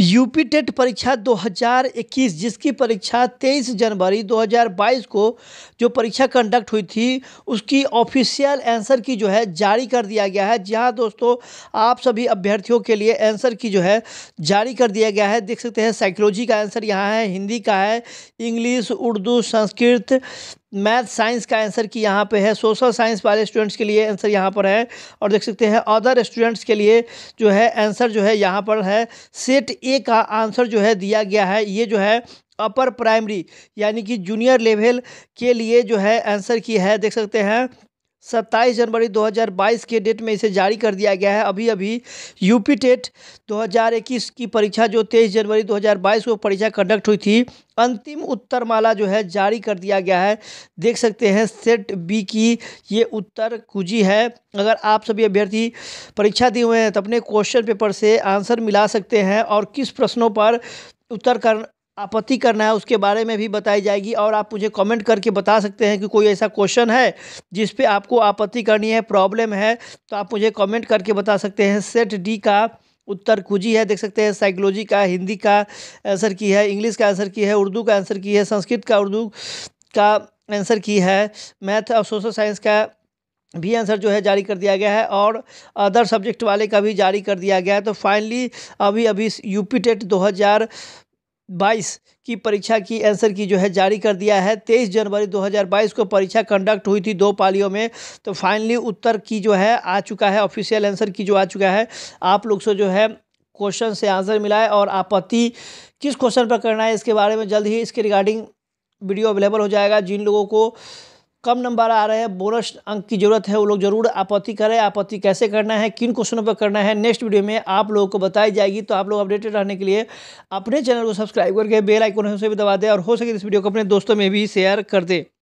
UP TET परीक्षा 2021 जिसकी परीक्षा 23 जनवरी 2022 को जो परीक्षा कंडक्ट हुई थी उसकी ऑफिशियल आंसर की जो है जारी कर दिया गया है जहां दोस्तों आप सभी अभ्यर्थियों के लिए आंसर की जो है जारी कर दिया गया है देख सकते हैं साइकोलॉजी का आंसर यहाँ है हिंदी का है English Urdu Sanskrit math science का आंसर की यहाँ पे है सोशल साइंस वाले स्टूडेंट्स के लिए आंसर यहाँ पर है और देख सकते हैं अदर स्टूडेंट्स के लिए जो है आंसर जो है यहाँ पर है सेट ए का आंसर जो है दिया गया है ये जो है अपर प्राइमरी यानी कि जूनियर लेवल के लिए जो है आंसर की है देख सकते हैं सत्ताईस जनवरी 2022 के डेट में इसे जारी कर दिया गया है अभी अभी यूपी टेट 2021 की परीक्षा जो 23 जनवरी 2022 को परीक्षा कंडक्ट हुई थी अंतिम उत्तर माला जो है जारी कर दिया गया है देख सकते हैं सेट बी की ये उत्तर कुजी है अगर आप सभी अभ्यर्थी परीक्षा दिए हुए हैं तो अपने क्वेश्चन पेपर से आंसर मिला सकते हैं और किस प्रश्नों पर उत्तर कर आपत्ति करना है उसके बारे में भी बताई जाएगी और आप मुझे कमेंट करके बता सकते हैं कि कोई ऐसा क्वेश्चन है जिस पे आपको आपत्ति करनी है प्रॉब्लम है तो आप मुझे कमेंट करके बता सकते हैं सेट डी का उत्तर कुजी है देख सकते हैं साइकोलॉजी का हिंदी का आंसर की है इंग्लिश का आंसर की है उर्दू का आंसर की है संस्कृत का उर्दू का आंसर की है मैथ और सोशल साइंस का भी आंसर जो है जारी कर दिया गया है और अदर सब्जेक्ट वाले का भी जारी कर दिया गया है तो फाइनली अभी अभी यूपी टेट हज़ार बाईस की परीक्षा की आंसर की जो है जारी कर दिया है तेईस जनवरी 2022 को परीक्षा कंडक्ट हुई थी दो पालियों में तो फाइनली उत्तर की जो है आ चुका है ऑफिशियल आंसर की जो आ चुका है आप लोग से जो है क्वेश्चन से आंसर मिला है और आपत्ति किस क्वेश्चन पर करना है इसके बारे में जल्द ही इसके रिगार्डिंग वीडियो अवेलेबल हो जाएगा जिन लोगों को कम नंबर आ रहे हैं बोनस अंक की ज़रूरत है वो लोग जरूर आपत्ति करें आपत्ति कैसे करना है किन क्वेश्चनों पर करना है नेक्स्ट वीडियो में आप लोगों को बताई जाएगी तो आप लोग अपडेटेड रहने के लिए अपने चैनल को सब्सक्राइब करके बेल आइकन से भी दबा दें और हो सके इस वीडियो को अपने दोस्तों में भी शेयर कर दें